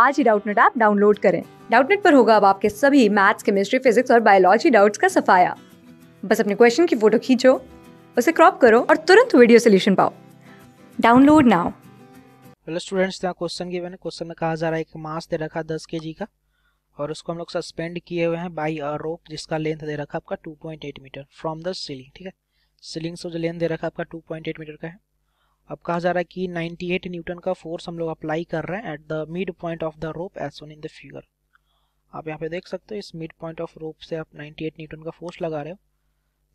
आज ही Doubtnut app download करें डाउटनेट पर होगा अब आपके सभी मैथ्स केमिस्ट्री फिजिक्स और बायोलॉजी डाउट्स का सफाया बस अपने क्वेश्चन की फोटो खींचो उसे क्रॉप करो और तुरंत वीडियो सोल्यूशन पाओ डाउनलोड नाउ हेलो स्टूडेंट्स यहाँ क्वेश्चन गिवन है क्वेश्चन में कहा जा रहा है कि मास दे रखा है दस के जी का और उसको हम लोग सस्पेंड किए हुए हैं बाई अ रोप जिसका लेंथ दे रखा है आपका 2.8 मीटर फ्रॉम द सीलिंग ठीक है सीलिंग से जो लेंथ दे रखा है आपका 2.8 मीटर का है अब कहा जा रहा है कि 98 न्यूटन का फोर्स हम लोग अप्लाई कर रहे हैं at the mid point of the rope as shown in the figure आप यहाँ पे देख सकते हो इस मिड पॉइंट ऑफ रोप से आप 98 न्यूटन का फोर्स लगा रहे हो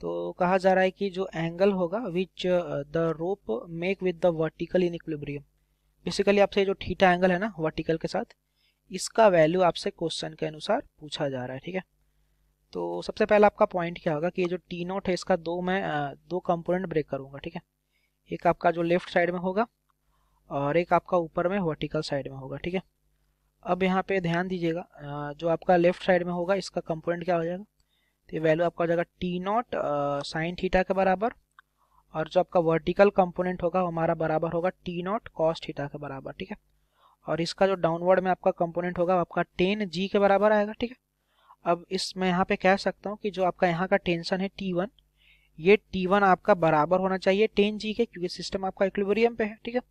तो कहा जा रहा है कि जो एंगल होगा which the rope make with the vertical in equilibrium basically आपसे जो ठीठा एंगल है ना वर्टिकल के साथ इसका वैल्यू आपसे क्वेश्चन के अनुसार पूछा जा रहा है ठीक है तो सबसे पहला आपका पॉइंट क्या होगा कि ये जो टी नोट है इसका दो मैं uh, दो कंपोनेंट ब्रेक करूंगा ठीक है एक आपका जो लेफ्ट साइड में होगा और एक आपका ऊपर में वर्टिकल साइड में होगा ठीक है अब यहाँ पे ध्यान दीजिएगा जो आपका लेफ्ट साइड में होगा इसका कंपोनेंट क्या हो जाएगा तो ये वैल्यू आपका हो जाएगा टी नॉट साइन थीटा के बराबर और जो आपका वर्टिकल कंपोनेंट होगा हमारा बराबर होगा टी नॉट कॉस थीटा के बराबर ठीक है और इसका जो डाउनवर्ड में आपका कंपोनेंट होगा आपका टेन जी के बराबर आएगा ठीक है अब इस मैं यहाँ पे कह सकता हूँ कि जो आपका यहाँ का टेंशन है टी वन ये T1 आपका बराबर होना चाहिए टेन जी के क्योंकि सिस्टम आपका इक्विबोरियम पे है ठीक है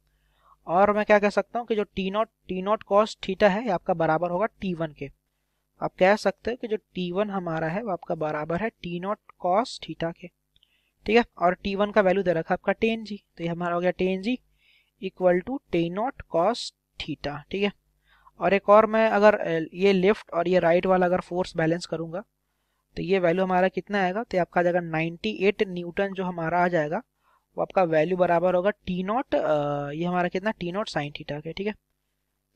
और मैं क्या कह सकता हूँ कि जो T naught T naught cos theta है आपका बराबर होगा T1 के आप कह सकते हो कि जो T1 हमारा है वो आपका बराबर है टी नॉट कॉस ठीटा के ठीक है और टी वन का वैल्यू दे रखा है आपका टेन जी तो ये हमारा हो गया ten G equal to ten naught cos theta ठीक है और एक और मैं अगर ये लेफ्ट और ये राइट वाला अगर फोर्स बैलेंस करूंगा तो ये वैल्यू हमारा कितना आएगा तो आपका आ जाएगा 98 न्यूटन जो हमारा आ जाएगा वो आपका वैल्यू बराबर होगा टी नॉट ये हमारा कितना टी नॉट साइन थीटा के ठीक है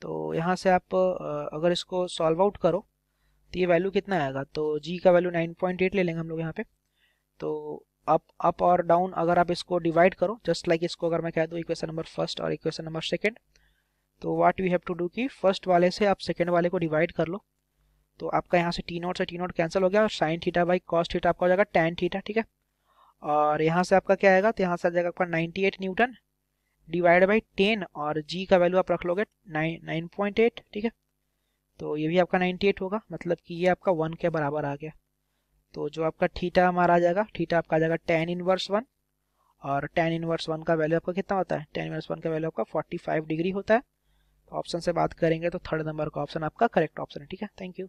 तो यहाँ से आप अगर इसको सॉल्व आउट करो तो ये वैल्यू कितना आएगा तो जी का वैल्यू 9.8 ले लेंगे हम लोग यहाँ पे तो अप अप और डाउन अगर आप इसको डिवाइड करो जस्ट लाइक like इसको अगर मैं कह दूँ इक्वेशन नंबर फर्स्ट और इक्वेशन नंबर सेकेंड तो what we have to do कि फर्स्ट वाले से आप सेकेंड वाले को डिवाइड कर लो तो आपका यहाँ से टी नॉट से टी नोट कैंसिल हो गया और sine theta by cos theta आपका हो जाएगा टेन थीटा ठीक है और यहाँ से आपका क्या आएगा तो यहाँ से आ जाएगा आपका ninety eight newton divide by ten और जी का वैल्यू आप रख लोगे नाइन नाइन पॉइंट एट ठीक है तो ये भी आपका नाइन्टी एट होगा मतलब कि ये आपका वन के बराबर आ गया तो जो आपका थीटा हमारा आ जाएगा थीटा आपका आ जाएगा टेन इनवर्स वन और टेन इनवर्स वन का वैल्यू आपका कितना होता है टेन इनवर्स वन का वैल्यू आपका फोर्टी फाइव डिग्री होता है ऑप्शन तो से बात करेंगे तो थर्ड नंबर का ऑप्शन आपका करेक्ट ऑप्शन है ठीक है थैंक यू